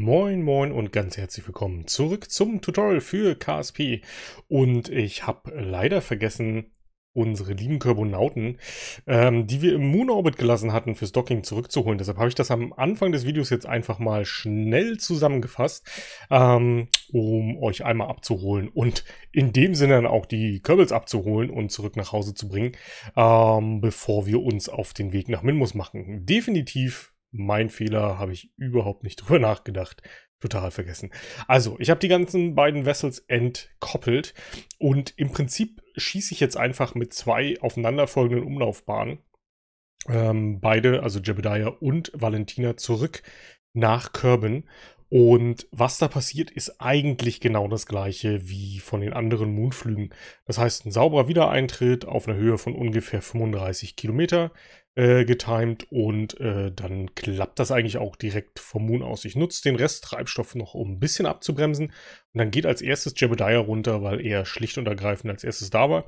Moin Moin und ganz herzlich willkommen zurück zum Tutorial für KSP und ich habe leider vergessen, unsere lieben Körbonauten, ähm, die wir im Moon Orbit gelassen hatten, fürs Docking zurückzuholen. Deshalb habe ich das am Anfang des Videos jetzt einfach mal schnell zusammengefasst, ähm, um euch einmal abzuholen und in dem Sinne dann auch die Körbels abzuholen und zurück nach Hause zu bringen, ähm, bevor wir uns auf den Weg nach Minmus machen. Definitiv mein Fehler, habe ich überhaupt nicht drüber nachgedacht. Total vergessen. Also, ich habe die ganzen beiden Vessels entkoppelt und im Prinzip schieße ich jetzt einfach mit zwei aufeinanderfolgenden Umlaufbahnen ähm, beide, also Jebediah und Valentina, zurück nach Körben und was da passiert, ist eigentlich genau das gleiche wie von den anderen Moonflügen. Das heißt, ein sauberer Wiedereintritt auf einer Höhe von ungefähr 35 Kilometer äh, getimed und äh, dann klappt das eigentlich auch direkt vom Moon aus. Ich nutze den Rest Treibstoff noch, um ein bisschen abzubremsen und dann geht als erstes Jebediah runter, weil er schlicht und ergreifend als erstes da war.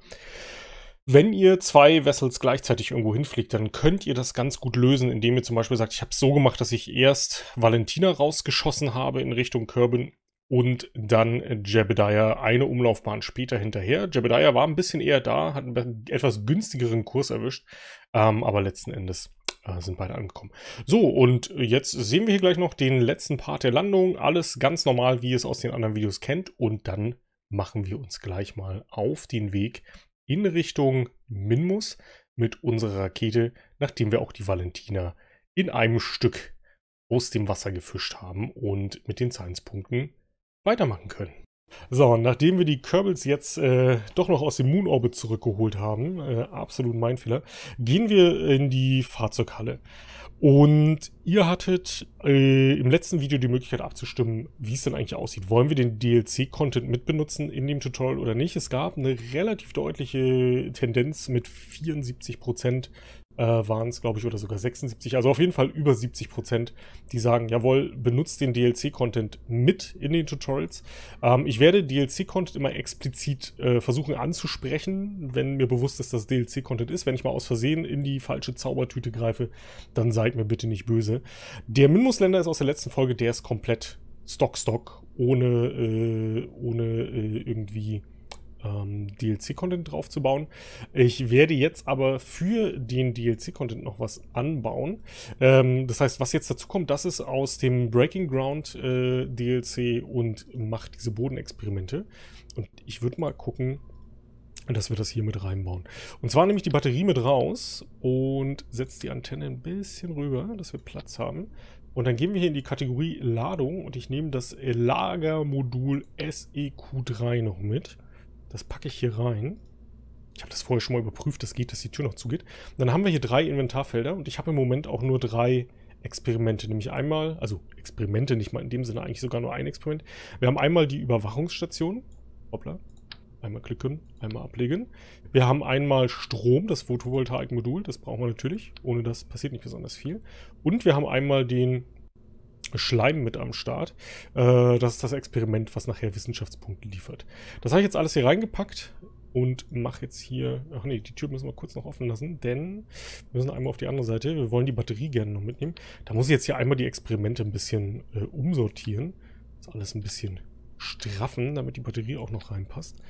Wenn ihr zwei Vessels gleichzeitig irgendwo hinfliegt, dann könnt ihr das ganz gut lösen, indem ihr zum Beispiel sagt, ich habe es so gemacht, dass ich erst Valentina rausgeschossen habe in Richtung Kerbin und dann Jebediah eine Umlaufbahn später hinterher. Jebediah war ein bisschen eher da, hat einen etwas günstigeren Kurs erwischt, ähm, aber letzten Endes äh, sind beide angekommen. So, und jetzt sehen wir hier gleich noch den letzten Part der Landung. Alles ganz normal, wie ihr es aus den anderen Videos kennt. Und dann machen wir uns gleich mal auf den Weg in Richtung Minmus mit unserer Rakete, nachdem wir auch die Valentina in einem Stück aus dem Wasser gefischt haben und mit den Science-Punkten weitermachen können. So, nachdem wir die Kerbals jetzt äh, doch noch aus dem Moon Orbit zurückgeholt haben, äh, absolut mein Fehler, gehen wir in die Fahrzeughalle. Und ihr hattet äh, im letzten Video die Möglichkeit abzustimmen, wie es denn eigentlich aussieht. Wollen wir den DLC-Content mitbenutzen in dem Tutorial oder nicht? Es gab eine relativ deutliche Tendenz mit 74% Prozent äh, waren es, glaube ich, oder sogar 76. Also auf jeden Fall über 70 Prozent, die sagen, jawohl, benutzt den DLC-Content mit in den Tutorials. Ähm, ich werde DLC-Content immer explizit äh, versuchen anzusprechen, wenn mir bewusst ist, dass DLC-Content ist. Wenn ich mal aus Versehen in die falsche Zaubertüte greife, dann seid mir bitte nicht böse. Der Minmusländer ist aus der letzten Folge, der ist komplett Stock-Stock, ohne, äh, ohne äh, irgendwie ähm, DLC-Content draufzubauen. Ich werde jetzt aber für den DLC-Content noch was anbauen. Ähm, das heißt, was jetzt dazu kommt, das ist aus dem Breaking Ground äh, DLC und macht diese Bodenexperimente. Und ich würde mal gucken, dass wir das hier mit reinbauen. Und zwar nehme ich die Batterie mit raus und setze die Antenne ein bisschen rüber, dass wir Platz haben. Und dann gehen wir hier in die Kategorie Ladung und ich nehme das Lagermodul SEQ3 noch mit. Das packe ich hier rein. Ich habe das vorher schon mal überprüft, das geht, dass die Tür noch zugeht. Und dann haben wir hier drei Inventarfelder und ich habe im Moment auch nur drei Experimente. Nämlich einmal, also Experimente nicht mal in dem Sinne, eigentlich sogar nur ein Experiment. Wir haben einmal die Überwachungsstation. Hoppla. Einmal klicken, einmal ablegen. Wir haben einmal Strom, das Photovoltaikmodul, das brauchen wir natürlich. Ohne das passiert nicht besonders viel. Und wir haben einmal den Schleim mit am Start. Äh, das ist das Experiment, was nachher Wissenschaftspunkte liefert. Das habe ich jetzt alles hier reingepackt und mache jetzt hier... Ach nee, die Tür müssen wir kurz noch offen lassen, denn wir müssen einmal auf die andere Seite. Wir wollen die Batterie gerne noch mitnehmen. Da muss ich jetzt hier einmal die Experimente ein bisschen äh, umsortieren. Das alles ein bisschen straffen, damit die Batterie auch noch reinpasst.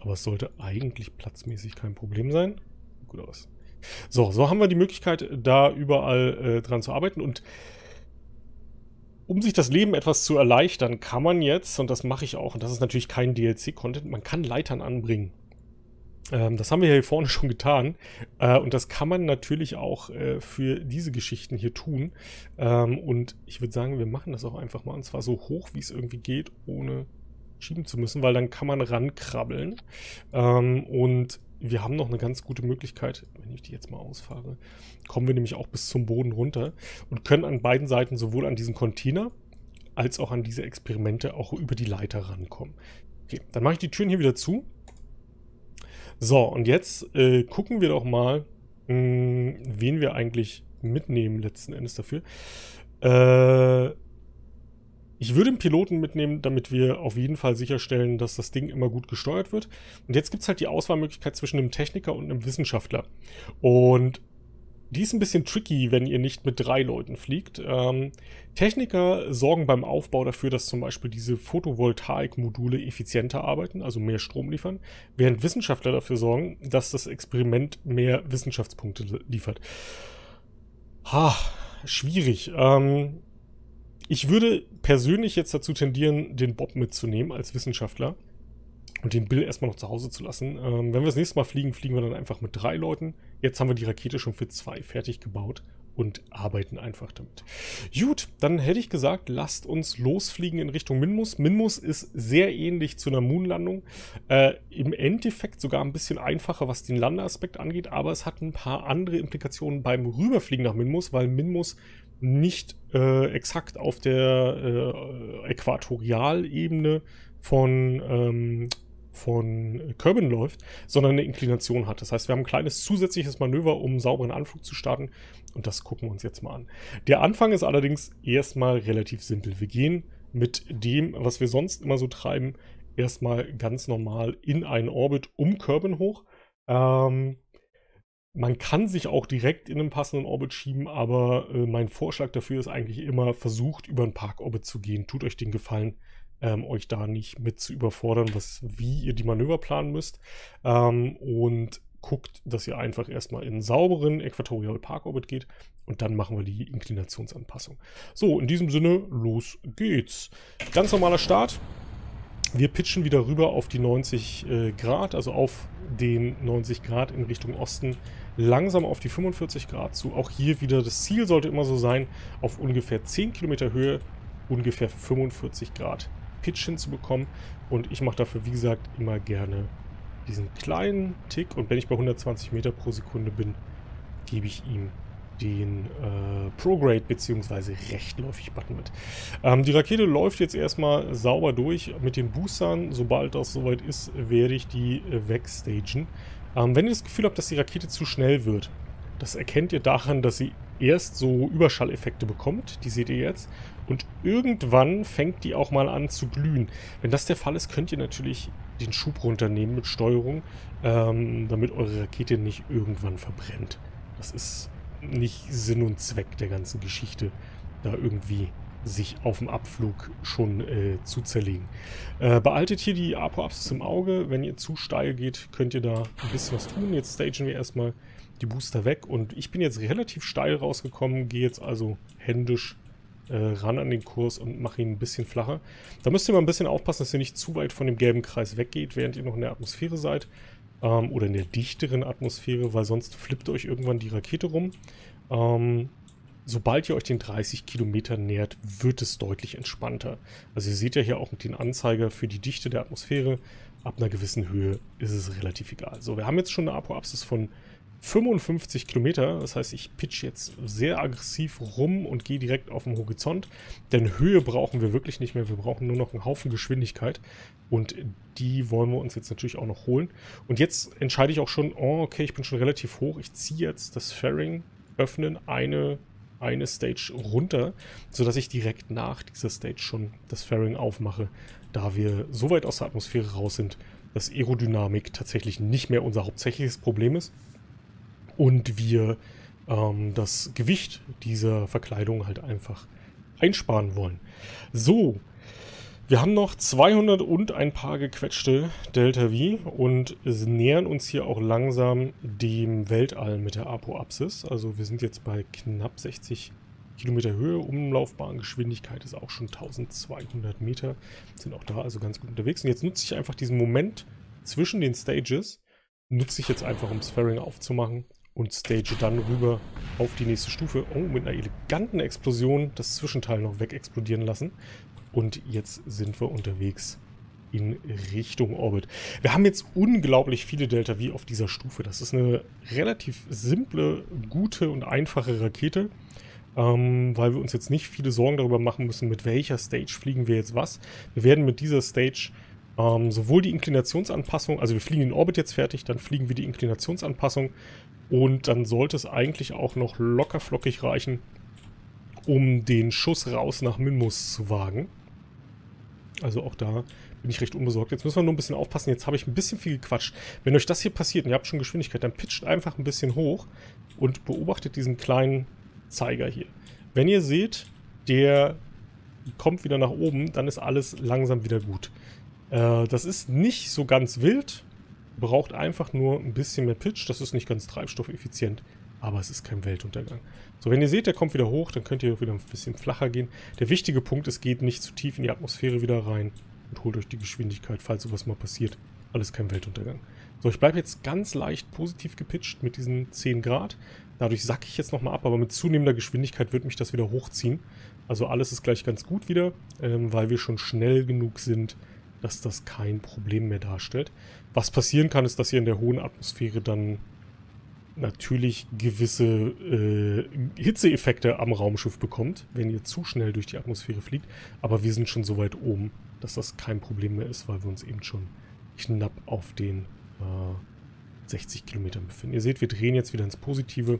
Aber es sollte eigentlich platzmäßig kein Problem sein. Gut aus. So, so haben wir die Möglichkeit, da überall äh, dran zu arbeiten. Und um sich das Leben etwas zu erleichtern, kann man jetzt, und das mache ich auch, und das ist natürlich kein DLC-Content, man kann Leitern anbringen. Ähm, das haben wir hier vorne schon getan. Äh, und das kann man natürlich auch äh, für diese Geschichten hier tun. Ähm, und ich würde sagen, wir machen das auch einfach mal. Und zwar so hoch, wie es irgendwie geht, ohne schieben zu müssen, weil dann kann man rankrabbeln. Ähm, und wir haben noch eine ganz gute Möglichkeit, wenn ich die jetzt mal ausfahre, kommen wir nämlich auch bis zum Boden runter und können an beiden Seiten sowohl an diesen Container als auch an diese Experimente auch über die Leiter rankommen. Okay, dann mache ich die Türen hier wieder zu. So, und jetzt äh, gucken wir doch mal, mh, hm, wen wir eigentlich mitnehmen letzten Endes dafür. Äh, ich würde einen Piloten mitnehmen, damit wir auf jeden Fall sicherstellen, dass das Ding immer gut gesteuert wird. Und jetzt gibt es halt die Auswahlmöglichkeit zwischen einem Techniker und einem Wissenschaftler. Und die ist ein bisschen tricky, wenn ihr nicht mit drei Leuten fliegt. Ähm, Techniker sorgen beim Aufbau dafür, dass zum Beispiel diese Photovoltaikmodule effizienter arbeiten, also mehr Strom liefern, während Wissenschaftler dafür sorgen, dass das Experiment mehr Wissenschaftspunkte liefert. Ha, schwierig. Ähm, ich würde persönlich jetzt dazu tendieren, den Bob mitzunehmen als Wissenschaftler und den Bill erstmal noch zu Hause zu lassen. Ähm, wenn wir das nächste Mal fliegen, fliegen wir dann einfach mit drei Leuten. Jetzt haben wir die Rakete schon für zwei fertig gebaut und arbeiten einfach damit. Gut, dann hätte ich gesagt, lasst uns losfliegen in Richtung Minmus. Minmus ist sehr ähnlich zu einer Moonlandung. Äh, Im Endeffekt sogar ein bisschen einfacher, was den Landeaspekt angeht, aber es hat ein paar andere Implikationen beim Rüberfliegen nach Minmus, weil Minmus nicht äh, exakt auf der äh, Äquatorialebene von, ähm, von Kerbin läuft, sondern eine Inklination hat. Das heißt, wir haben ein kleines zusätzliches Manöver, um einen sauberen Anflug zu starten. Und das gucken wir uns jetzt mal an. Der Anfang ist allerdings erstmal relativ simpel. Wir gehen mit dem, was wir sonst immer so treiben, erstmal ganz normal in einen Orbit um Kerbin hoch. Ähm, man kann sich auch direkt in einen passenden Orbit schieben, aber äh, mein Vorschlag dafür ist eigentlich immer, versucht über einen Parkorbit zu gehen. Tut euch den Gefallen, ähm, euch da nicht mit zu überfordern, was, wie ihr die Manöver planen müsst. Ähm, und guckt, dass ihr einfach erstmal in einen sauberen Äquatorial Parkorbit geht und dann machen wir die Inklinationsanpassung. So, in diesem Sinne, los geht's. Ganz normaler Start. Wir pitchen wieder rüber auf die 90 äh, Grad, also auf den 90 Grad in Richtung Osten, langsam auf die 45 Grad zu. Auch hier wieder, das Ziel sollte immer so sein, auf ungefähr 10 Kilometer Höhe ungefähr 45 Grad Pitch hinzubekommen. Und ich mache dafür, wie gesagt, immer gerne diesen kleinen Tick. Und wenn ich bei 120 Meter pro Sekunde bin, gebe ich ihm den äh, Prograde bzw. Rechtläufig-Button mit. Ähm, die Rakete läuft jetzt erstmal sauber durch mit den Boostern. Sobald das soweit ist, werde ich die äh, wegstagen. Ähm, wenn ihr das Gefühl habt, dass die Rakete zu schnell wird, das erkennt ihr daran, dass sie erst so Überschalleffekte bekommt. Die seht ihr jetzt. Und irgendwann fängt die auch mal an zu glühen. Wenn das der Fall ist, könnt ihr natürlich den Schub runternehmen mit Steuerung, ähm, damit eure Rakete nicht irgendwann verbrennt. Das ist nicht Sinn und Zweck der ganzen Geschichte, da irgendwie sich auf dem Abflug schon äh, zu zerlegen. Äh, behaltet hier die Apoapsis im Auge. Wenn ihr zu steil geht, könnt ihr da ein bisschen was tun. Jetzt stagen wir erstmal die Booster weg. Und ich bin jetzt relativ steil rausgekommen, gehe jetzt also händisch äh, ran an den Kurs und mache ihn ein bisschen flacher. Da müsst ihr mal ein bisschen aufpassen, dass ihr nicht zu weit von dem gelben Kreis weggeht, während ihr noch in der Atmosphäre seid ähm, oder in der dichteren Atmosphäre, weil sonst flippt euch irgendwann die Rakete rum. Ähm, sobald ihr euch den 30 Kilometer nähert, wird es deutlich entspannter. Also ihr seht ja hier auch den Anzeiger für die Dichte der Atmosphäre. Ab einer gewissen Höhe ist es relativ egal. So, wir haben jetzt schon eine Apoapsis von 55 Kilometer. Das heißt, ich pitch jetzt sehr aggressiv rum und gehe direkt auf den Horizont. Denn Höhe brauchen wir wirklich nicht mehr. Wir brauchen nur noch einen Haufen Geschwindigkeit. Und die wollen wir uns jetzt natürlich auch noch holen. Und jetzt entscheide ich auch schon, oh, okay, ich bin schon relativ hoch. Ich ziehe jetzt das Fairing, öffnen, eine, eine Stage runter, sodass ich direkt nach dieser Stage schon das Fairing aufmache, da wir so weit aus der Atmosphäre raus sind, dass Aerodynamik tatsächlich nicht mehr unser hauptsächliches Problem ist und wir ähm, das Gewicht dieser Verkleidung halt einfach einsparen wollen. So, wir haben noch 200 und ein paar gequetschte Delta V und nähern uns hier auch langsam dem Weltall mit der Apoapsis. Also wir sind jetzt bei knapp 60 Kilometer Höhe. Umlaufbahngeschwindigkeit ist auch schon 1200 Meter. Sind auch da also ganz gut unterwegs. Und jetzt nutze ich einfach diesen Moment zwischen den Stages, nutze ich jetzt einfach, um Sphering aufzumachen und stage dann rüber auf die nächste Stufe. Oh, mit einer eleganten Explosion das Zwischenteil noch weg explodieren lassen. Und jetzt sind wir unterwegs in Richtung Orbit. Wir haben jetzt unglaublich viele Delta V auf dieser Stufe. Das ist eine relativ simple, gute und einfache Rakete, ähm, weil wir uns jetzt nicht viele Sorgen darüber machen müssen, mit welcher Stage fliegen wir jetzt was. Wir werden mit dieser Stage ähm, sowohl die Inklinationsanpassung, also wir fliegen den Orbit jetzt fertig, dann fliegen wir die Inklinationsanpassung und dann sollte es eigentlich auch noch locker flockig reichen, um den Schuss raus nach Minmus zu wagen. Also auch da bin ich recht unbesorgt. Jetzt müssen wir nur ein bisschen aufpassen. Jetzt habe ich ein bisschen viel gequatscht. Wenn euch das hier passiert und ihr habt schon Geschwindigkeit, dann pitcht einfach ein bisschen hoch und beobachtet diesen kleinen Zeiger hier. Wenn ihr seht, der kommt wieder nach oben, dann ist alles langsam wieder gut. Äh, das ist nicht so ganz wild, braucht einfach nur ein bisschen mehr Pitch. Das ist nicht ganz treibstoffeffizient, aber es ist kein Weltuntergang. So, wenn ihr seht, der kommt wieder hoch, dann könnt ihr wieder ein bisschen flacher gehen. Der wichtige Punkt ist, geht nicht zu tief in die Atmosphäre wieder rein und holt euch die Geschwindigkeit, falls sowas mal passiert. Alles kein Weltuntergang. So, ich bleibe jetzt ganz leicht positiv gepitcht mit diesen 10 Grad. Dadurch sacke ich jetzt nochmal ab, aber mit zunehmender Geschwindigkeit wird mich das wieder hochziehen. Also alles ist gleich ganz gut wieder, ähm, weil wir schon schnell genug sind, dass das kein Problem mehr darstellt. Was passieren kann, ist, dass ihr in der hohen Atmosphäre dann natürlich gewisse äh, Hitzeeffekte am Raumschiff bekommt, wenn ihr zu schnell durch die Atmosphäre fliegt. Aber wir sind schon so weit oben, dass das kein Problem mehr ist, weil wir uns eben schon knapp auf den äh, 60 Kilometern befinden. Ihr seht, wir drehen jetzt wieder ins Positive.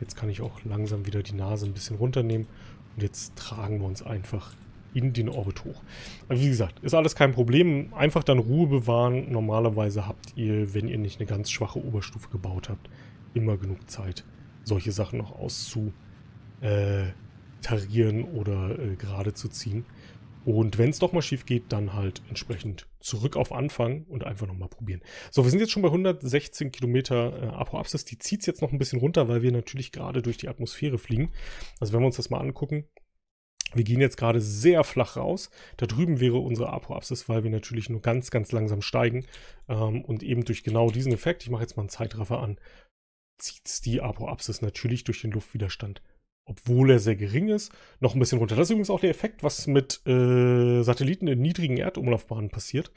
Jetzt kann ich auch langsam wieder die Nase ein bisschen runternehmen. Und jetzt tragen wir uns einfach in den Orbit hoch. Aber also wie gesagt, ist alles kein Problem. Einfach dann Ruhe bewahren. Normalerweise habt ihr, wenn ihr nicht eine ganz schwache Oberstufe gebaut habt, immer genug Zeit, solche Sachen noch auszutarieren äh, oder äh, gerade zu ziehen. Und wenn es doch mal schief geht, dann halt entsprechend zurück auf Anfang und einfach nochmal probieren. So, wir sind jetzt schon bei 116 Kilometer äh, Apoapsis. Die zieht es jetzt noch ein bisschen runter, weil wir natürlich gerade durch die Atmosphäre fliegen. Also wenn wir uns das mal angucken, wir gehen jetzt gerade sehr flach raus. Da drüben wäre unsere Apoapsis, weil wir natürlich nur ganz, ganz langsam steigen. Ähm, und eben durch genau diesen Effekt, ich mache jetzt mal einen Zeitraffer an, zieht die Apoapsis natürlich durch den Luftwiderstand obwohl er sehr gering ist, noch ein bisschen runter. Das ist übrigens auch der Effekt, was mit äh, Satelliten in niedrigen Erdumlaufbahnen passiert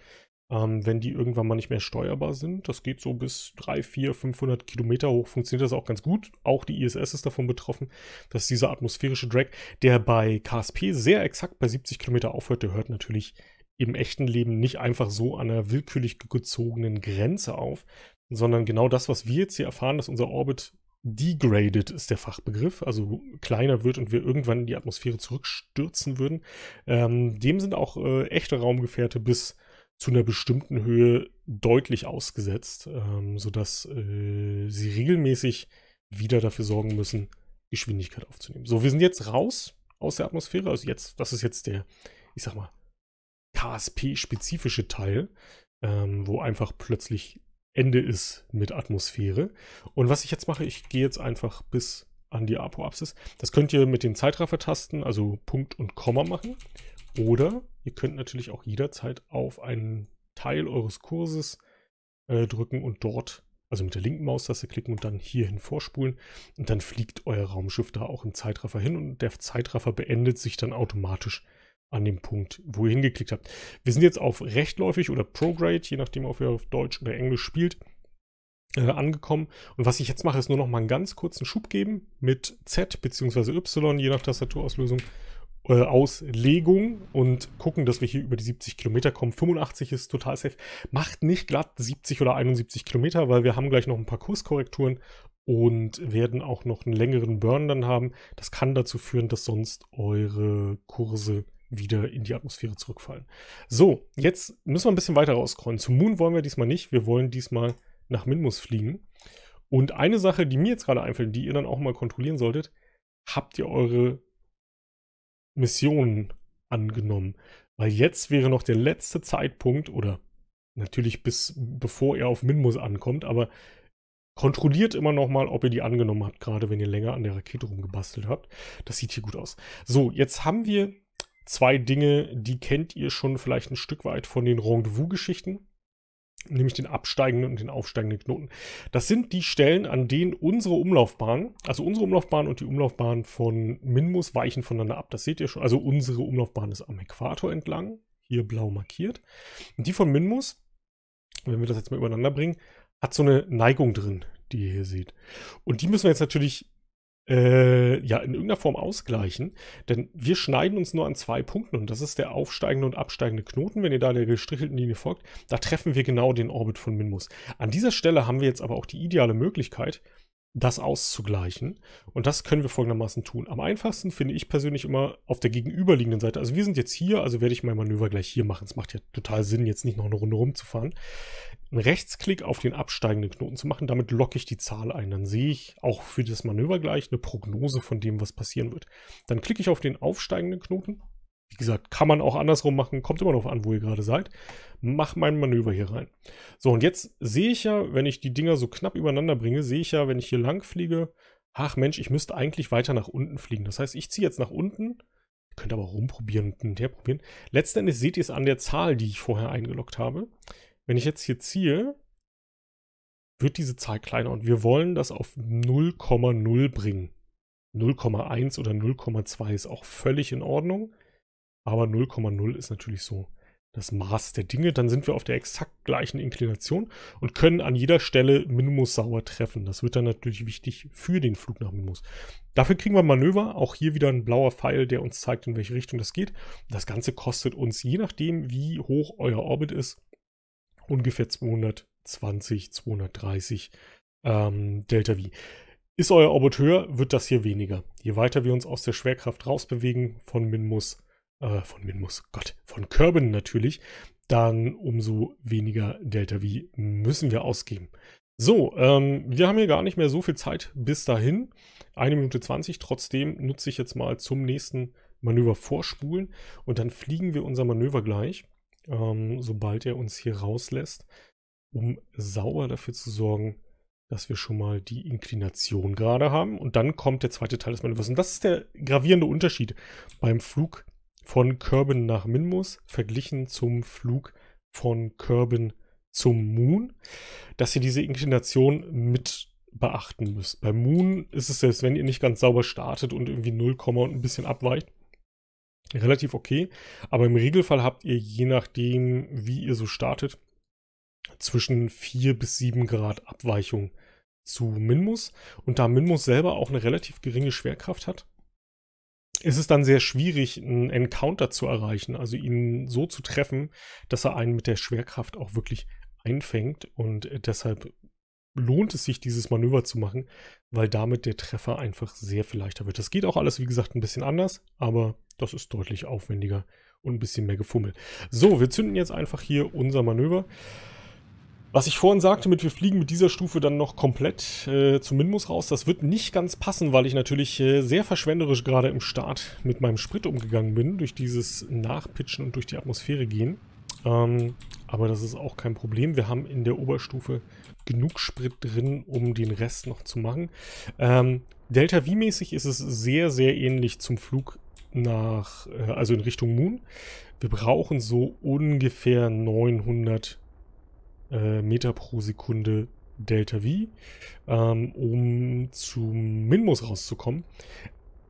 ähm, wenn die irgendwann mal nicht mehr steuerbar sind. Das geht so bis 3, 4, 500 Kilometer hoch, funktioniert das auch ganz gut. Auch die ISS ist davon betroffen. dass dieser atmosphärische Drag, der bei KSP sehr exakt bei 70 Kilometer aufhört. Der hört natürlich im echten Leben nicht einfach so an einer willkürlich gezogenen Grenze auf, sondern genau das, was wir jetzt hier erfahren, dass unser Orbit degraded ist der Fachbegriff, also kleiner wird und wir irgendwann in die Atmosphäre zurückstürzen würden. Ähm, dem sind auch äh, echte Raumgefährte bis zu einer bestimmten Höhe deutlich ausgesetzt, ähm, sodass äh, sie regelmäßig wieder dafür sorgen müssen, Geschwindigkeit aufzunehmen. So, wir sind jetzt raus aus der Atmosphäre. Also jetzt, das ist jetzt der, ich sag mal, KSP-spezifische Teil, ähm, wo einfach plötzlich Ende ist mit Atmosphäre. Und was ich jetzt mache, ich gehe jetzt einfach bis an die Apoapsis. Das könnt ihr mit den Zeitraffer-Tasten, also Punkt und Komma machen. Oder ihr könnt natürlich auch jederzeit auf einen Teil eures Kurses äh, drücken und dort, also mit der linken Maustaste klicken und dann hierhin vorspulen. Und dann fliegt euer Raumschiff da auch im Zeitraffer hin und der Zeitraffer beendet sich dann automatisch an dem Punkt, wo ihr hingeklickt habt. Wir sind jetzt auf rechtläufig oder Prograde, je nachdem, ob ihr auf Deutsch oder Englisch spielt, äh, angekommen. Und was ich jetzt mache, ist nur noch mal einen ganz kurzen Schub geben mit Z bzw. Y, je nach Tastaturauslösung. Äh, Auslegung und gucken, dass wir hier über die 70 Kilometer kommen. 85 ist total safe. Macht nicht glatt 70 oder 71 Kilometer, weil wir haben gleich noch ein paar Kurskorrekturen und werden auch noch einen längeren Burn dann haben. Das kann dazu führen, dass sonst eure Kurse wieder in die Atmosphäre zurückfallen. So, jetzt müssen wir ein bisschen weiter rausscrollen. Zum Moon wollen wir diesmal nicht. Wir wollen diesmal nach Minmus fliegen. Und eine Sache, die mir jetzt gerade einfällt, die ihr dann auch mal kontrollieren solltet, habt ihr eure Missionen angenommen. Weil jetzt wäre noch der letzte Zeitpunkt, oder natürlich bis bevor er auf Minmus ankommt, aber kontrolliert immer noch mal, ob ihr die angenommen habt, gerade wenn ihr länger an der Rakete rumgebastelt habt. Das sieht hier gut aus. So, jetzt haben wir zwei Dinge, die kennt ihr schon vielleicht ein Stück weit von den Rendezvous-Geschichten nämlich den absteigenden und den aufsteigenden Knoten. Das sind die Stellen, an denen unsere Umlaufbahn, also unsere Umlaufbahn und die Umlaufbahn von Minmus weichen voneinander ab. Das seht ihr schon. Also unsere Umlaufbahn ist am Äquator entlang, hier blau markiert. Und die von Minmus, wenn wir das jetzt mal übereinander bringen, hat so eine Neigung drin, die ihr hier seht. Und die müssen wir jetzt natürlich äh, ja in irgendeiner Form ausgleichen. Denn wir schneiden uns nur an zwei Punkten und das ist der aufsteigende und absteigende Knoten. Wenn ihr da der gestrichelten Linie folgt, da treffen wir genau den Orbit von Minmus. An dieser Stelle haben wir jetzt aber auch die ideale Möglichkeit, das auszugleichen. Und das können wir folgendermaßen tun. Am einfachsten finde ich persönlich immer auf der gegenüberliegenden Seite. Also wir sind jetzt hier, also werde ich mein Manöver gleich hier machen. Es macht ja total Sinn, jetzt nicht noch eine Runde rumzufahren. Einen Rechtsklick auf den absteigenden Knoten zu machen, damit locke ich die Zahl ein. Dann sehe ich auch für das Manöver gleich eine Prognose von dem, was passieren wird. Dann klicke ich auf den aufsteigenden Knoten wie gesagt, kann man auch andersrum machen, kommt immer noch an, wo ihr gerade seid. Mach mein Manöver hier rein. So, und jetzt sehe ich ja, wenn ich die Dinger so knapp übereinander bringe, sehe ich ja, wenn ich hier lang fliege, ach Mensch, ich müsste eigentlich weiter nach unten fliegen. Das heißt, ich ziehe jetzt nach unten, könnt aber rumprobieren und her probieren. Letzten seht ihr es an der Zahl, die ich vorher eingeloggt habe. Wenn ich jetzt hier ziehe, wird diese Zahl kleiner und wir wollen das auf 0,0 bringen. 0,1 oder 0,2 ist auch völlig in Ordnung. Aber 0,0 ist natürlich so das Maß der Dinge. Dann sind wir auf der exakt gleichen Inklination und können an jeder Stelle Minimus sauer treffen. Das wird dann natürlich wichtig für den Flug nach Minimus. Dafür kriegen wir Manöver. Auch hier wieder ein blauer Pfeil, der uns zeigt, in welche Richtung das geht. Das Ganze kostet uns, je nachdem, wie hoch euer Orbit ist, ungefähr 220, 230 ähm, Delta V. Ist euer Orbit höher, wird das hier weniger. Je weiter wir uns aus der Schwerkraft rausbewegen von Minmus, äh, von Minmus, Gott, von Körben natürlich, dann umso weniger Delta V müssen wir ausgeben. So, ähm, wir haben hier gar nicht mehr so viel Zeit bis dahin. Eine Minute 20, trotzdem nutze ich jetzt mal zum nächsten Manöver vorspulen und dann fliegen wir unser Manöver gleich, ähm, sobald er uns hier rauslässt, um sauber dafür zu sorgen, dass wir schon mal die Inklination gerade haben. Und dann kommt der zweite Teil des Manövers. Und das ist der gravierende Unterschied beim Flug von Körben nach Minmus verglichen zum Flug von Körben zum Moon, dass ihr diese Inklination mit beachten müsst. Beim Moon ist es selbst, wenn ihr nicht ganz sauber startet und irgendwie 0, und ein bisschen abweicht, relativ okay. Aber im Regelfall habt ihr, je nachdem, wie ihr so startet, zwischen 4 bis 7 Grad Abweichung zu Minmus. Und da Minmus selber auch eine relativ geringe Schwerkraft hat, ist es dann sehr schwierig, einen Encounter zu erreichen, also ihn so zu treffen, dass er einen mit der Schwerkraft auch wirklich einfängt. Und äh, deshalb lohnt es sich, dieses Manöver zu machen, weil damit der Treffer einfach sehr viel leichter wird. Das geht auch alles, wie gesagt, ein bisschen anders, aber das ist deutlich aufwendiger und ein bisschen mehr Gefummel. So, wir zünden jetzt einfach hier unser Manöver. Was ich vorhin sagte, mit wir fliegen mit dieser Stufe dann noch komplett äh, zum Minimus raus, das wird nicht ganz passen, weil ich natürlich äh, sehr verschwenderisch gerade im Start mit meinem Sprit umgegangen bin, durch dieses Nachpitchen und durch die Atmosphäre gehen. Ähm, aber das ist auch kein Problem. Wir haben in der Oberstufe genug Sprit drin, um den Rest noch zu machen. Ähm, Delta V-mäßig ist es sehr, sehr ähnlich zum Flug nach, äh, also in Richtung Moon. Wir brauchen so ungefähr 900 Sprit. Äh, Meter pro Sekunde Delta V, ähm, um zum Minmus rauszukommen.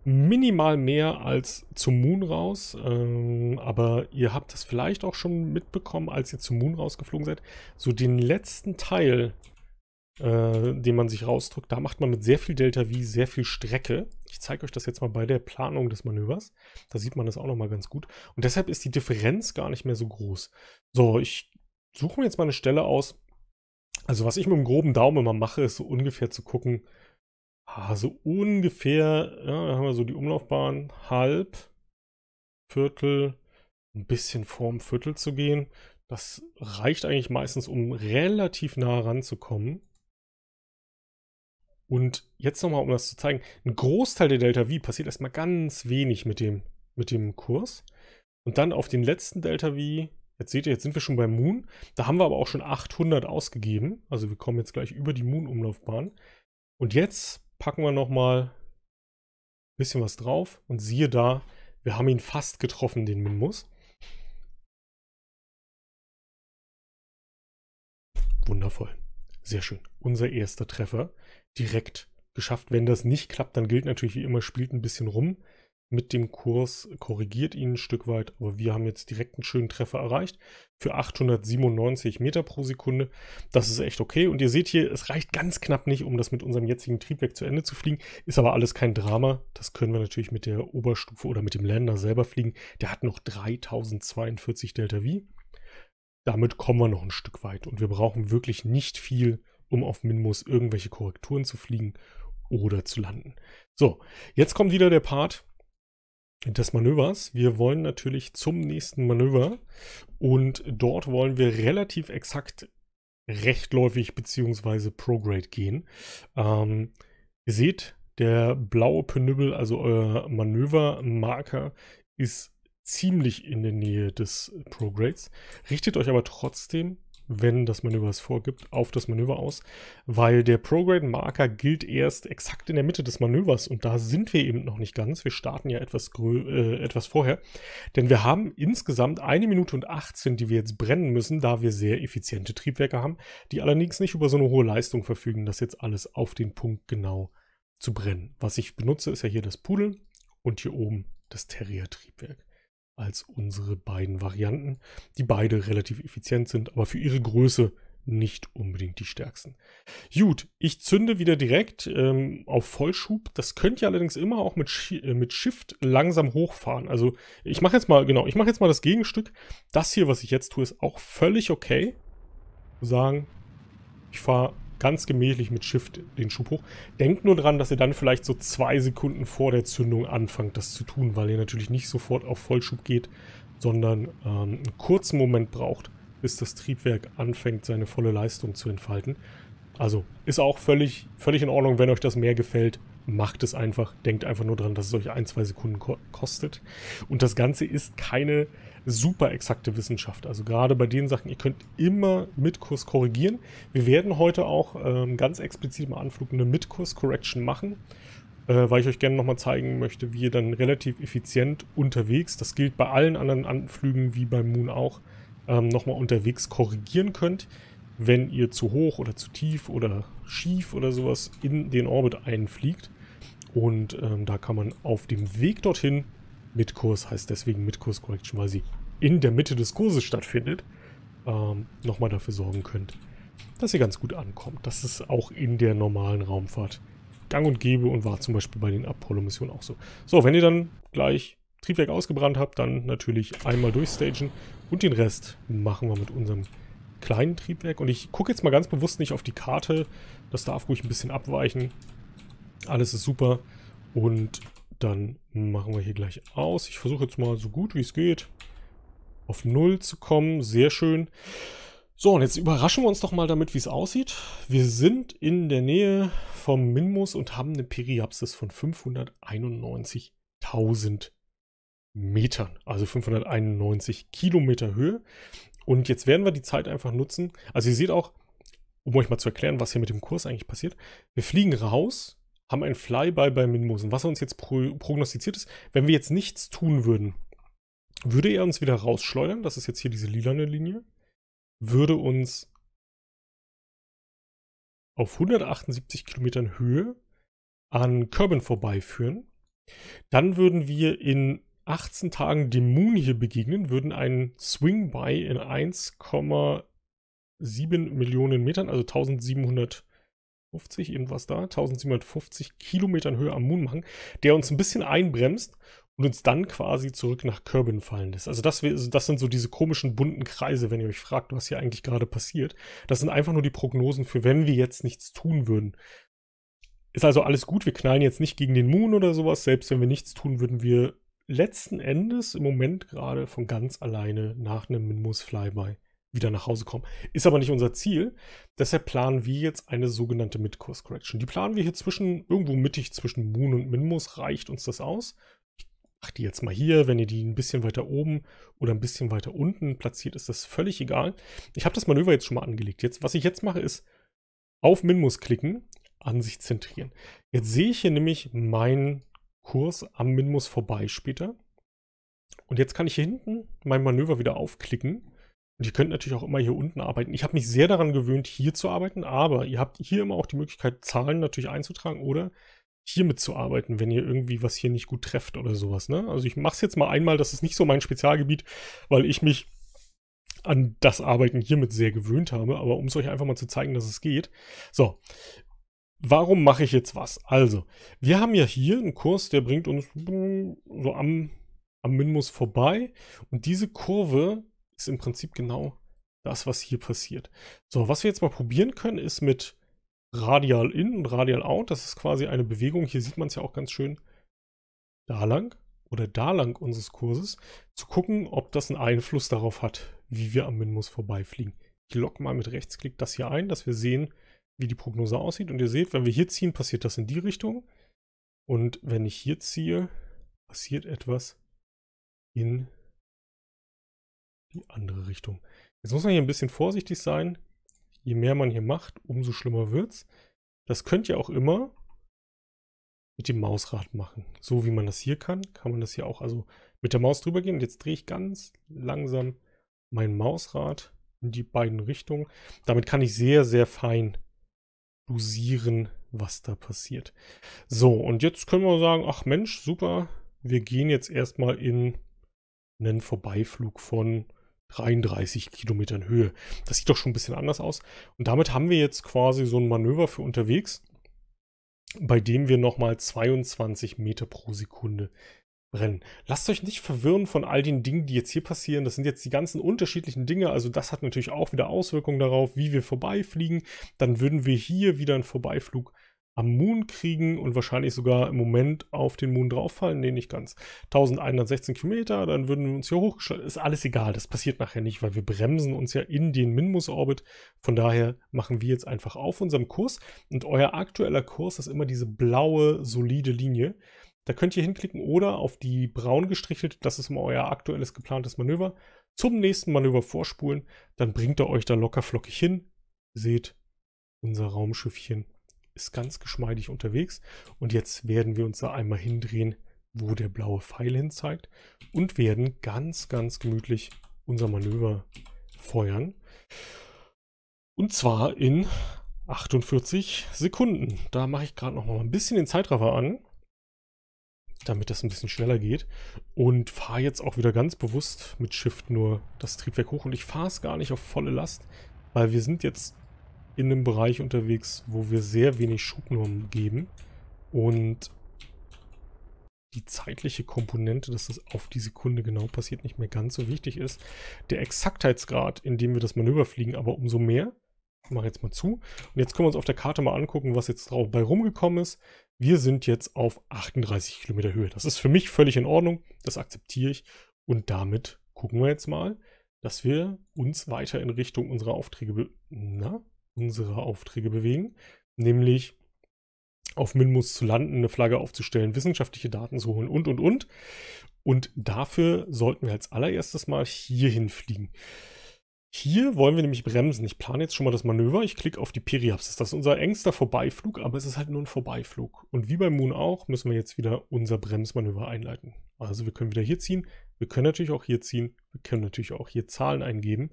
Minimal mehr als zum Moon raus, ähm, aber ihr habt das vielleicht auch schon mitbekommen, als ihr zum Moon rausgeflogen seid. So den letzten Teil, äh, den man sich rausdrückt, da macht man mit sehr viel Delta V sehr viel Strecke. Ich zeige euch das jetzt mal bei der Planung des Manövers. Da sieht man das auch nochmal ganz gut. Und deshalb ist die Differenz gar nicht mehr so groß. So, ich suchen wir jetzt mal eine Stelle aus. Also was ich mit dem groben Daumen immer mache, ist so ungefähr zu gucken, Also ungefähr, ja, da haben wir so die Umlaufbahn, halb, Viertel, ein bisschen vorm Viertel zu gehen. Das reicht eigentlich meistens, um relativ nah ranzukommen. Und jetzt nochmal, um das zu zeigen, ein Großteil der Delta V passiert erstmal ganz wenig mit dem, mit dem Kurs. Und dann auf den letzten Delta V Jetzt seht ihr, jetzt sind wir schon bei Moon. Da haben wir aber auch schon 800 ausgegeben. Also wir kommen jetzt gleich über die Moon-Umlaufbahn. Und jetzt packen wir nochmal ein bisschen was drauf. Und siehe da, wir haben ihn fast getroffen, den Minmus. Wundervoll. Sehr schön. Unser erster Treffer direkt geschafft. Wenn das nicht klappt, dann gilt natürlich wie immer, spielt ein bisschen rum mit dem Kurs, korrigiert ihn ein Stück weit, aber wir haben jetzt direkt einen schönen Treffer erreicht für 897 Meter pro Sekunde. Das ist echt okay und ihr seht hier, es reicht ganz knapp nicht, um das mit unserem jetzigen Triebwerk zu Ende zu fliegen, ist aber alles kein Drama. Das können wir natürlich mit der Oberstufe oder mit dem Lander selber fliegen. Der hat noch 3042 Delta V. Damit kommen wir noch ein Stück weit und wir brauchen wirklich nicht viel, um auf Minmus irgendwelche Korrekturen zu fliegen oder zu landen. So, jetzt kommt wieder der Part, des Manövers. Wir wollen natürlich zum nächsten Manöver und dort wollen wir relativ exakt rechtläufig bzw. prograde gehen. Ähm, ihr seht, der blaue Penübel, also euer Manövermarker, ist ziemlich in der Nähe des Progrades. Richtet euch aber trotzdem wenn das Manöver es vorgibt, auf das Manöver aus, weil der Prograde-Marker gilt erst exakt in der Mitte des Manövers und da sind wir eben noch nicht ganz. Wir starten ja etwas, äh, etwas vorher, denn wir haben insgesamt eine Minute und 18, die wir jetzt brennen müssen, da wir sehr effiziente Triebwerke haben, die allerdings nicht über so eine hohe Leistung verfügen, das jetzt alles auf den Punkt genau zu brennen. Was ich benutze, ist ja hier das Pudel und hier oben das Terrier-Triebwerk als unsere beiden Varianten, die beide relativ effizient sind, aber für ihre Größe nicht unbedingt die stärksten. Gut, ich zünde wieder direkt ähm, auf Vollschub. Das könnt ihr allerdings immer auch mit, Sch äh, mit Shift langsam hochfahren. Also ich mache jetzt mal, genau, ich mache jetzt mal das Gegenstück. Das hier, was ich jetzt tue, ist auch völlig okay. Sagen, ich fahre ganz gemächlich mit Shift den Schub hoch. Denkt nur daran, dass ihr dann vielleicht so zwei Sekunden vor der Zündung anfangt, das zu tun, weil ihr natürlich nicht sofort auf Vollschub geht, sondern ähm, einen kurzen Moment braucht, bis das Triebwerk anfängt, seine volle Leistung zu entfalten. Also ist auch völlig, völlig in Ordnung, wenn euch das mehr gefällt. Macht es einfach. Denkt einfach nur daran, dass es euch ein, zwei Sekunden ko kostet. Und das Ganze ist keine super exakte Wissenschaft. Also gerade bei den Sachen, ihr könnt immer Mitkurs korrigieren. Wir werden heute auch ähm, ganz explizit im Anflug eine Mitkurs-Correction machen, äh, weil ich euch gerne nochmal zeigen möchte, wie ihr dann relativ effizient unterwegs, das gilt bei allen anderen Anflügen wie beim Moon auch, ähm, nochmal unterwegs korrigieren könnt, wenn ihr zu hoch oder zu tief oder schief oder sowas in den Orbit einfliegt. Und ähm, da kann man auf dem Weg dorthin mit Kurs heißt deswegen mit Kurs Correction, weil sie in der Mitte des Kurses stattfindet, ähm, nochmal dafür sorgen könnt, dass ihr ganz gut ankommt. Das ist auch in der normalen Raumfahrt gang und gäbe und war zum Beispiel bei den Apollo-Missionen auch so. So, wenn ihr dann gleich Triebwerk ausgebrannt habt, dann natürlich einmal durchstagen und den Rest machen wir mit unserem kleinen Triebwerk. Und ich gucke jetzt mal ganz bewusst nicht auf die Karte. Das darf ruhig ein bisschen abweichen. Alles ist super. Und dann machen wir hier gleich aus. Ich versuche jetzt mal so gut wie es geht auf Null zu kommen. Sehr schön. So, und jetzt überraschen wir uns doch mal damit, wie es aussieht. Wir sind in der Nähe vom Minmus und haben eine Periapsis von 591.000 Metern, also 591 Kilometer Höhe. Und jetzt werden wir die Zeit einfach nutzen. Also ihr seht auch, um euch mal zu erklären, was hier mit dem Kurs eigentlich passiert. Wir fliegen raus, haben ein Flyby bei Minmosen. Was er uns jetzt pro prognostiziert ist, wenn wir jetzt nichts tun würden, würde er uns wieder rausschleudern. Das ist jetzt hier diese lilane Linie. Würde uns auf 178 Kilometern Höhe an Körben vorbeiführen. Dann würden wir in 18 Tagen dem Moon hier begegnen, würden einen Swing-By in 1,7 Millionen Metern, also 1700 50, eben was da, 1750 Kilometern Höhe am Moon machen, der uns ein bisschen einbremst und uns dann quasi zurück nach Kerbin fallen lässt. Also das, also das sind so diese komischen bunten Kreise, wenn ihr euch fragt, was hier eigentlich gerade passiert. Das sind einfach nur die Prognosen für, wenn wir jetzt nichts tun würden. Ist also alles gut, wir knallen jetzt nicht gegen den Moon oder sowas. Selbst wenn wir nichts tun, würden wir letzten Endes im Moment gerade von ganz alleine nach einem Minmus Flyby wieder nach Hause kommen. Ist aber nicht unser Ziel. Deshalb planen wir jetzt eine sogenannte Mid-Course-Correction. Die planen wir hier zwischen, irgendwo mittig zwischen Moon und Minmus, reicht uns das aus. Ich mache die jetzt mal hier, wenn ihr die ein bisschen weiter oben oder ein bisschen weiter unten platziert, ist das völlig egal. Ich habe das Manöver jetzt schon mal angelegt. Jetzt, was ich jetzt mache, ist auf Minmus klicken, Ansicht zentrieren. Jetzt sehe ich hier nämlich meinen Kurs am Minmus vorbei später. Und jetzt kann ich hier hinten mein Manöver wieder aufklicken und ihr könnt natürlich auch immer hier unten arbeiten. Ich habe mich sehr daran gewöhnt, hier zu arbeiten, aber ihr habt hier immer auch die Möglichkeit, Zahlen natürlich einzutragen oder hier mitzuarbeiten, wenn ihr irgendwie was hier nicht gut trefft oder sowas. Ne? Also ich mache es jetzt mal einmal, das ist nicht so mein Spezialgebiet, weil ich mich an das Arbeiten hiermit sehr gewöhnt habe, aber um es euch einfach mal zu zeigen, dass es geht. So, warum mache ich jetzt was? Also, wir haben ja hier einen Kurs, der bringt uns so am, am Minmus vorbei und diese Kurve ist im Prinzip genau das, was hier passiert. So, was wir jetzt mal probieren können, ist mit Radial In und Radial Out. Das ist quasi eine Bewegung, hier sieht man es ja auch ganz schön, da lang oder da lang unseres Kurses, zu gucken, ob das einen Einfluss darauf hat, wie wir am Minmus vorbeifliegen. Ich lock mal mit Rechtsklick das hier ein, dass wir sehen, wie die Prognose aussieht. Und ihr seht, wenn wir hier ziehen, passiert das in die Richtung. Und wenn ich hier ziehe, passiert etwas in die andere Richtung. Jetzt muss man hier ein bisschen vorsichtig sein. Je mehr man hier macht, umso schlimmer wird's. Das könnt ihr auch immer mit dem Mausrad machen. So wie man das hier kann, kann man das hier auch also mit der Maus drüber gehen. Und jetzt drehe ich ganz langsam mein Mausrad in die beiden Richtungen. Damit kann ich sehr, sehr fein dosieren, was da passiert. So, und jetzt können wir sagen, ach Mensch, super, wir gehen jetzt erstmal in einen Vorbeiflug von 33 Kilometern Höhe. Das sieht doch schon ein bisschen anders aus. Und damit haben wir jetzt quasi so ein Manöver für unterwegs, bei dem wir nochmal 22 Meter pro Sekunde brennen. Lasst euch nicht verwirren von all den Dingen, die jetzt hier passieren. Das sind jetzt die ganzen unterschiedlichen Dinge. Also das hat natürlich auch wieder Auswirkungen darauf, wie wir vorbeifliegen. Dann würden wir hier wieder einen Vorbeiflug äh, am Moon kriegen und wahrscheinlich sogar im Moment auf den Moon drauffallen. Nee, nicht ganz. 1116 Kilometer, dann würden wir uns hier hochgeschaltet. Ist alles egal, das passiert nachher nicht, weil wir bremsen uns ja in den Minmus-Orbit. Von daher machen wir jetzt einfach auf unserem Kurs. Und euer aktueller Kurs ist immer diese blaue, solide Linie. Da könnt ihr hinklicken oder auf die braun gestrichelt, das ist mal euer aktuelles geplantes Manöver, zum nächsten Manöver vorspulen. Dann bringt er euch da locker flockig hin. Seht, unser Raumschiffchen ist ganz geschmeidig unterwegs. Und jetzt werden wir uns da einmal hindrehen, wo der blaue Pfeil hin zeigt und werden ganz, ganz gemütlich unser Manöver feuern. Und zwar in 48 Sekunden. Da mache ich gerade noch mal ein bisschen den Zeitraffer an, damit das ein bisschen schneller geht. Und fahre jetzt auch wieder ganz bewusst mit Shift nur das Triebwerk hoch. Und ich fahre es gar nicht auf volle Last, weil wir sind jetzt in einem Bereich unterwegs, wo wir sehr wenig Schubnorm geben. Und die zeitliche Komponente, dass das auf die Sekunde genau passiert, nicht mehr ganz so wichtig ist. Der Exaktheitsgrad, in dem wir das Manöver fliegen, aber umso mehr. Ich mache jetzt mal zu. Und jetzt können wir uns auf der Karte mal angucken, was jetzt drauf bei rumgekommen ist. Wir sind jetzt auf 38 Kilometer Höhe. Das ist für mich völlig in Ordnung. Das akzeptiere ich. Und damit gucken wir jetzt mal, dass wir uns weiter in Richtung unserer Aufträge be na, unsere Aufträge bewegen, nämlich auf Minmus zu landen, eine Flagge aufzustellen, wissenschaftliche Daten zu holen und, und, und. Und dafür sollten wir als allererstes mal hier fliegen. Hier wollen wir nämlich bremsen. Ich plane jetzt schon mal das Manöver. Ich klicke auf die Periapsis. Das ist unser engster Vorbeiflug, aber es ist halt nur ein Vorbeiflug. Und wie bei Moon auch, müssen wir jetzt wieder unser Bremsmanöver einleiten. Also wir können wieder hier ziehen. Wir können natürlich auch hier ziehen. Wir können natürlich auch hier Zahlen eingeben.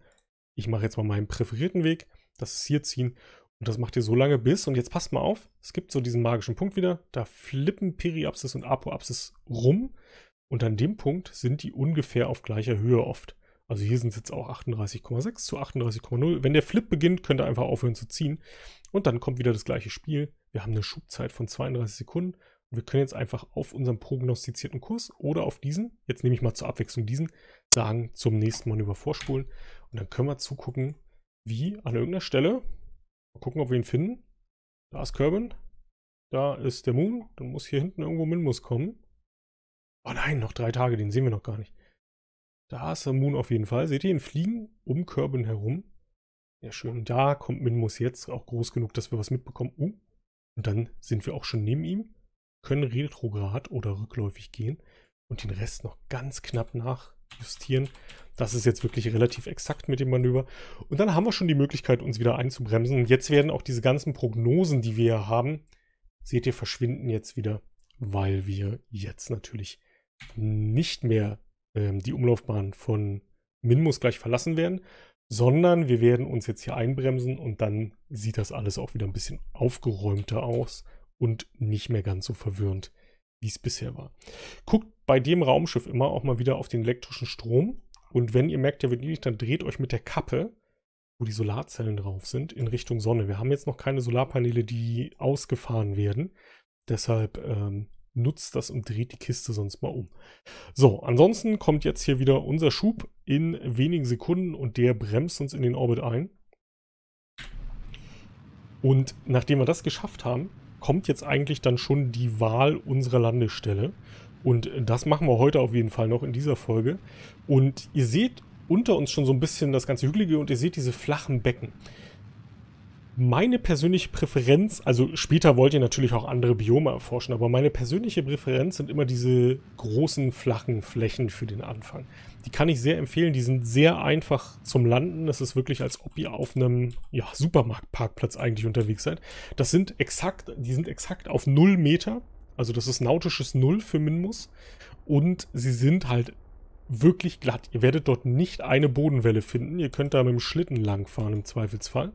Ich mache jetzt mal meinen präferierten Weg das ist hier ziehen. Und das macht ihr so lange bis, und jetzt passt mal auf, es gibt so diesen magischen Punkt wieder, da flippen Periapsis und Apoapsis rum. Und an dem Punkt sind die ungefähr auf gleicher Höhe oft. Also hier sind es jetzt auch 38,6 zu 38,0. Wenn der Flip beginnt, könnt ihr einfach aufhören zu ziehen. Und dann kommt wieder das gleiche Spiel. Wir haben eine Schubzeit von 32 Sekunden. Und wir können jetzt einfach auf unserem prognostizierten Kurs oder auf diesen, jetzt nehme ich mal zur Abwechslung diesen, sagen, zum nächsten Manöver vorspulen. Und dann können wir zugucken, wie an irgendeiner Stelle. Mal gucken, ob wir ihn finden. Da ist Kerbin. Da ist der Moon. Dann muss hier hinten irgendwo Minmus kommen. Oh nein, noch drei Tage, den sehen wir noch gar nicht. Da ist der Moon auf jeden Fall. Seht ihr ihn fliegen um Kerbin herum? Ja, schön. da kommt Minmus jetzt auch groß genug, dass wir was mitbekommen. Uh, und dann sind wir auch schon neben ihm, können retrograd oder rückläufig gehen und den Rest noch ganz knapp nach justieren. Das ist jetzt wirklich relativ exakt mit dem Manöver. Und dann haben wir schon die Möglichkeit, uns wieder einzubremsen. Und jetzt werden auch diese ganzen Prognosen, die wir hier haben, seht ihr, verschwinden jetzt wieder, weil wir jetzt natürlich nicht mehr ähm, die Umlaufbahn von Minmus gleich verlassen werden, sondern wir werden uns jetzt hier einbremsen und dann sieht das alles auch wieder ein bisschen aufgeräumter aus und nicht mehr ganz so verwirrend wie es bisher war. Guckt bei dem Raumschiff immer auch mal wieder auf den elektrischen Strom. Und wenn ihr merkt, der wird niedrig, dann dreht euch mit der Kappe, wo die Solarzellen drauf sind, in Richtung Sonne. Wir haben jetzt noch keine Solarpaneele, die ausgefahren werden. Deshalb ähm, nutzt das und dreht die Kiste sonst mal um. So, ansonsten kommt jetzt hier wieder unser Schub in wenigen Sekunden und der bremst uns in den Orbit ein. Und nachdem wir das geschafft haben, kommt jetzt eigentlich dann schon die Wahl unserer Landestelle. Und das machen wir heute auf jeden Fall noch in dieser Folge. Und ihr seht unter uns schon so ein bisschen das ganze Hügelige und ihr seht diese flachen Becken meine persönliche Präferenz, also später wollt ihr natürlich auch andere Biome erforschen, aber meine persönliche Präferenz sind immer diese großen, flachen Flächen für den Anfang. Die kann ich sehr empfehlen, die sind sehr einfach zum Landen. Es ist wirklich, als ob ihr auf einem ja, Supermarktparkplatz eigentlich unterwegs seid. Das sind exakt, die sind exakt auf 0 Meter. Also das ist nautisches Null für Minmus. Und sie sind halt wirklich glatt. Ihr werdet dort nicht eine Bodenwelle finden. Ihr könnt da mit dem Schlitten langfahren im Zweifelsfall.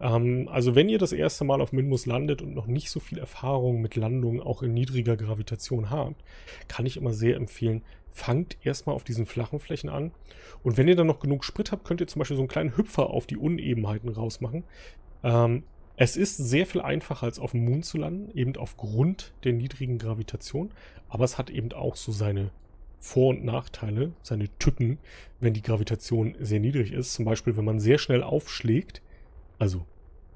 Ähm, also wenn ihr das erste Mal auf Minmus landet und noch nicht so viel Erfahrung mit Landungen auch in niedriger Gravitation habt, kann ich immer sehr empfehlen, fangt erstmal auf diesen flachen Flächen an. Und wenn ihr dann noch genug Sprit habt, könnt ihr zum Beispiel so einen kleinen Hüpfer auf die Unebenheiten rausmachen. Ähm, es ist sehr viel einfacher als auf dem Mond zu landen, eben aufgrund der niedrigen Gravitation. Aber es hat eben auch so seine vor- und Nachteile, seine Tücken, wenn die Gravitation sehr niedrig ist. Zum Beispiel, wenn man sehr schnell aufschlägt, also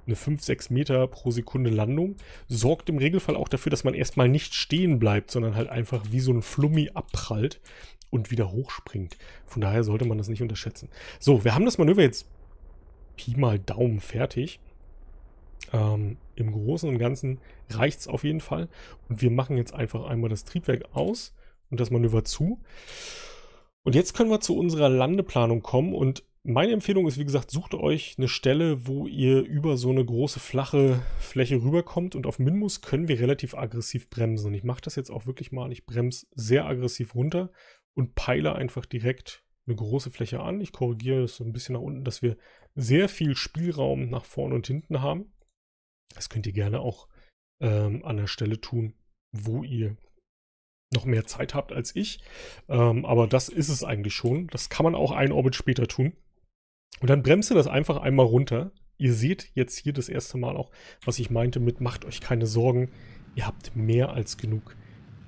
eine 5, 6 Meter pro Sekunde Landung, sorgt im Regelfall auch dafür, dass man erstmal nicht stehen bleibt, sondern halt einfach wie so ein Flummi abprallt und wieder hochspringt. Von daher sollte man das nicht unterschätzen. So, wir haben das Manöver jetzt Pi mal Daumen fertig. Ähm, Im Großen und Ganzen reicht es auf jeden Fall. Und wir machen jetzt einfach einmal das Triebwerk aus und das Manöver zu. Und jetzt können wir zu unserer Landeplanung kommen und meine Empfehlung ist, wie gesagt, sucht euch eine Stelle, wo ihr über so eine große flache Fläche rüberkommt und auf Minmus können wir relativ aggressiv bremsen. Und ich mache das jetzt auch wirklich mal. Ich bremse sehr aggressiv runter und peile einfach direkt eine große Fläche an. Ich korrigiere es so ein bisschen nach unten, dass wir sehr viel Spielraum nach vorne und hinten haben. Das könnt ihr gerne auch ähm, an der Stelle tun, wo ihr noch mehr Zeit habt als ich. Ähm, aber das ist es eigentlich schon. Das kann man auch ein Orbit später tun. Und dann bremst ihr das einfach einmal runter. Ihr seht jetzt hier das erste Mal auch, was ich meinte mit macht euch keine Sorgen. Ihr habt mehr als genug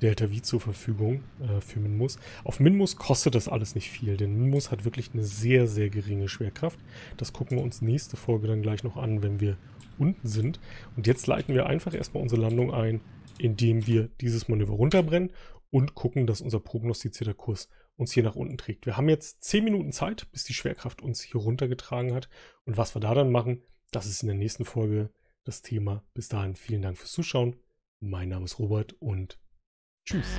Delta V zur Verfügung äh, für Minmus. Auf Minmus kostet das alles nicht viel, denn Minmus hat wirklich eine sehr, sehr geringe Schwerkraft. Das gucken wir uns nächste Folge dann gleich noch an, wenn wir unten sind. Und jetzt leiten wir einfach erstmal unsere Landung ein, indem wir dieses Manöver runterbrennen und gucken, dass unser prognostizierter Kurs uns hier nach unten trägt. Wir haben jetzt 10 Minuten Zeit, bis die Schwerkraft uns hier runtergetragen hat. Und was wir da dann machen, das ist in der nächsten Folge das Thema. Bis dahin vielen Dank fürs Zuschauen. Mein Name ist Robert und tschüss.